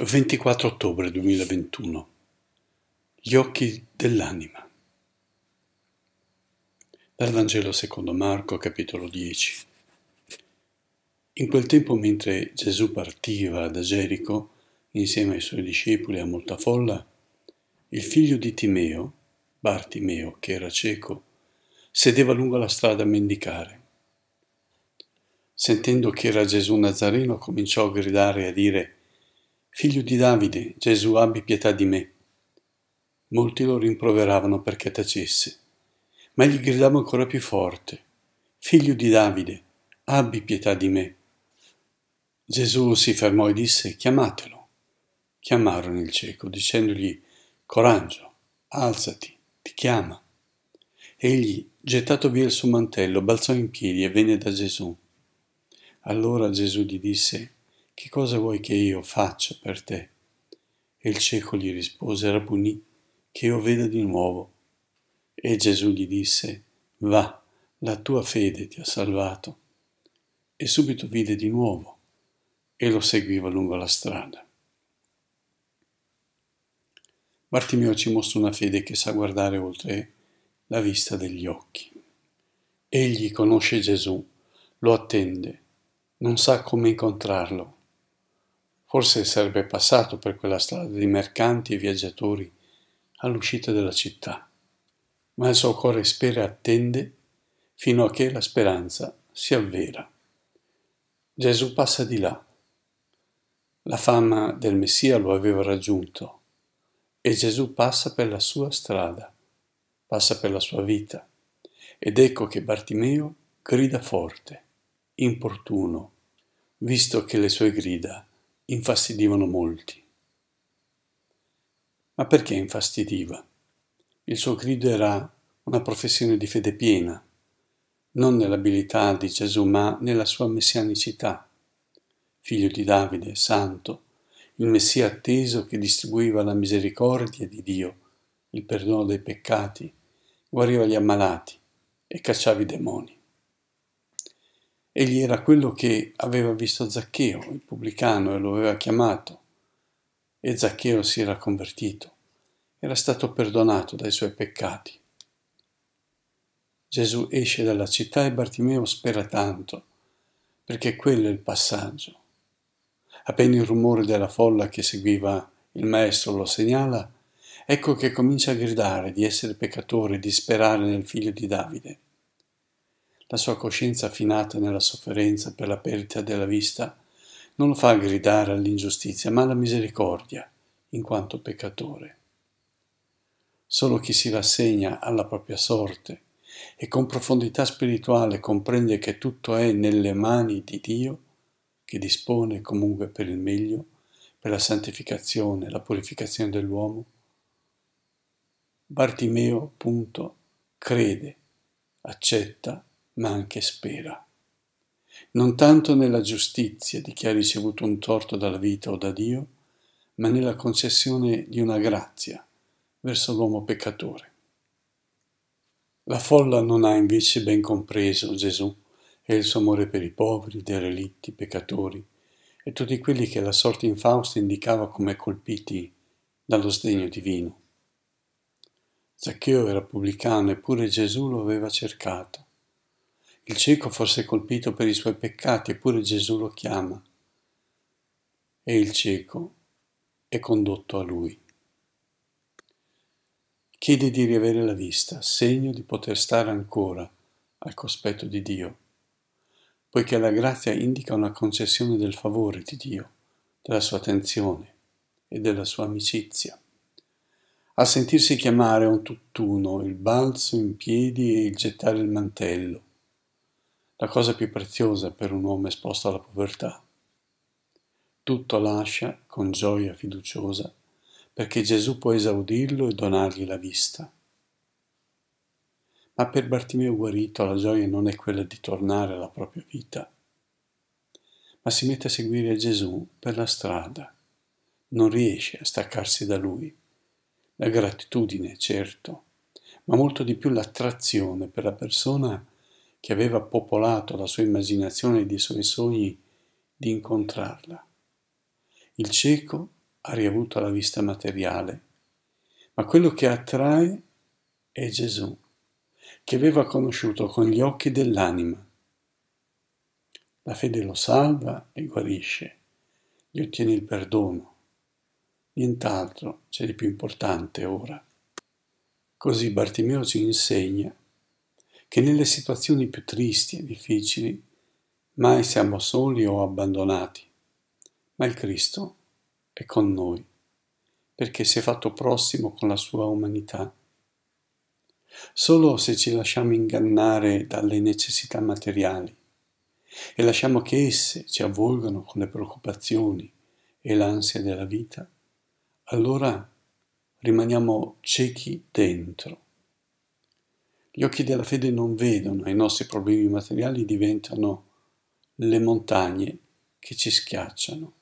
24 ottobre 2021 Gli occhi dell'anima Dal Vangelo secondo Marco capitolo 10 In quel tempo mentre Gesù partiva da Gerico insieme ai suoi discepoli a molta folla, il figlio di Timeo, Bartimeo, che era cieco, sedeva lungo la strada a mendicare. Sentendo che era Gesù Nazareno cominciò a gridare e a dire Figlio di Davide, Gesù abbi pietà di me. Molti lo rimproveravano perché tacesse, ma egli gridava ancora più forte, Figlio di Davide, abbi pietà di me. Gesù si fermò e disse, Chiamatelo. Chiamarono il cieco, dicendogli, Coraggio, alzati, ti chiama. Egli, gettato via il suo mantello, balzò in piedi e venne da Gesù. Allora Gesù gli disse, che cosa vuoi che io faccia per te? E il cieco gli rispose, Rabunì, che io veda di nuovo. E Gesù gli disse, va, la tua fede ti ha salvato. E subito vide di nuovo e lo seguiva lungo la strada. Bartimeo ci mostra una fede che sa guardare oltre la vista degli occhi. Egli conosce Gesù, lo attende, non sa come incontrarlo, Forse sarebbe passato per quella strada di mercanti e viaggiatori all'uscita della città, ma il suo cuore spera e attende fino a che la speranza si avvera. Gesù passa di là. La fama del Messia lo aveva raggiunto e Gesù passa per la sua strada, passa per la sua vita. Ed ecco che Bartimeo grida forte, importuno, visto che le sue grida infastidivano molti. Ma perché infastidiva? Il suo grido era una professione di fede piena, non nell'abilità di Gesù, ma nella sua messianicità. Figlio di Davide, santo, il Messia atteso che distribuiva la misericordia di Dio, il perdono dei peccati, guariva gli ammalati e cacciava i demoni. Egli era quello che aveva visto Zaccheo, il pubblicano, e lo aveva chiamato. E Zaccheo si era convertito, era stato perdonato dai suoi peccati. Gesù esce dalla città e Bartimeo spera tanto, perché quello è il passaggio. Appena il rumore della folla che seguiva il maestro lo segnala, ecco che comincia a gridare di essere peccatore, di sperare nel figlio di Davide la sua coscienza affinata nella sofferenza per la perdita della vista, non lo fa gridare all'ingiustizia, ma alla misericordia, in quanto peccatore. Solo chi si rassegna alla propria sorte e con profondità spirituale comprende che tutto è nelle mani di Dio, che dispone comunque per il meglio, per la santificazione, la purificazione dell'uomo, Bartimeo, appunto, crede, accetta ma anche spera. Non tanto nella giustizia di chi ha ricevuto un torto dalla vita o da Dio, ma nella concessione di una grazia verso l'uomo peccatore. La folla non ha invece ben compreso Gesù e il suo amore per i poveri, derelitti, peccatori e tutti quelli che la sorte in infausta indicava come colpiti dallo sdegno divino. Zaccheo era pubblicano eppure Gesù lo aveva cercato. Il cieco fosse colpito per i suoi peccati, eppure Gesù lo chiama e il cieco è condotto a lui. Chiede di riavere la vista, segno di poter stare ancora al cospetto di Dio, poiché la grazia indica una concessione del favore di Dio, della sua attenzione e della sua amicizia. A sentirsi chiamare un tutt'uno, il balzo in piedi e il gettare il mantello, la cosa più preziosa per un uomo esposto alla povertà. Tutto lascia con gioia fiduciosa perché Gesù può esaudirlo e donargli la vista. Ma per Bartimeo guarito la gioia non è quella di tornare alla propria vita, ma si mette a seguire Gesù per la strada. Non riesce a staccarsi da lui. La gratitudine, certo, ma molto di più l'attrazione per la persona che aveva popolato la sua immaginazione e i suoi sogni di incontrarla. Il cieco ha riavuto la vista materiale, ma quello che attrae è Gesù, che aveva conosciuto con gli occhi dell'anima. La fede lo salva e guarisce, gli ottiene il perdono. Nient'altro c'è di più importante ora. Così Bartimeo ci insegna che nelle situazioni più tristi e difficili mai siamo soli o abbandonati, ma il Cristo è con noi, perché si è fatto prossimo con la sua umanità. Solo se ci lasciamo ingannare dalle necessità materiali e lasciamo che esse ci avvolgano con le preoccupazioni e l'ansia della vita, allora rimaniamo ciechi dentro gli occhi della fede non vedono e i nostri problemi materiali diventano le montagne che ci schiacciano.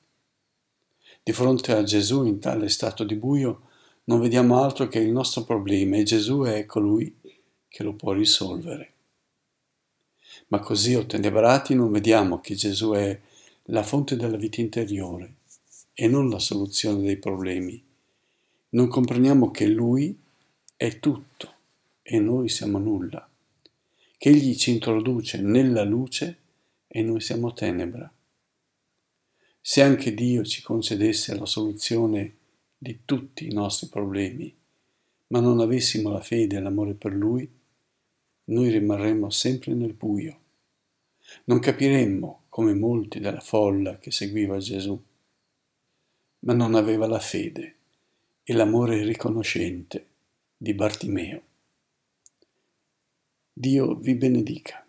Di fronte a Gesù in tale stato di buio non vediamo altro che il nostro problema e Gesù è colui che lo può risolvere. Ma così ottenebrati non vediamo che Gesù è la fonte della vita interiore e non la soluzione dei problemi. Non comprendiamo che Lui è tutto e noi siamo nulla, che Egli ci introduce nella luce e noi siamo tenebra. Se anche Dio ci concedesse la soluzione di tutti i nostri problemi, ma non avessimo la fede e l'amore per Lui, noi rimarremmo sempre nel buio. Non capiremmo come molti della folla che seguiva Gesù, ma non aveva la fede e l'amore riconoscente di Bartimeo. Dio vi benedica.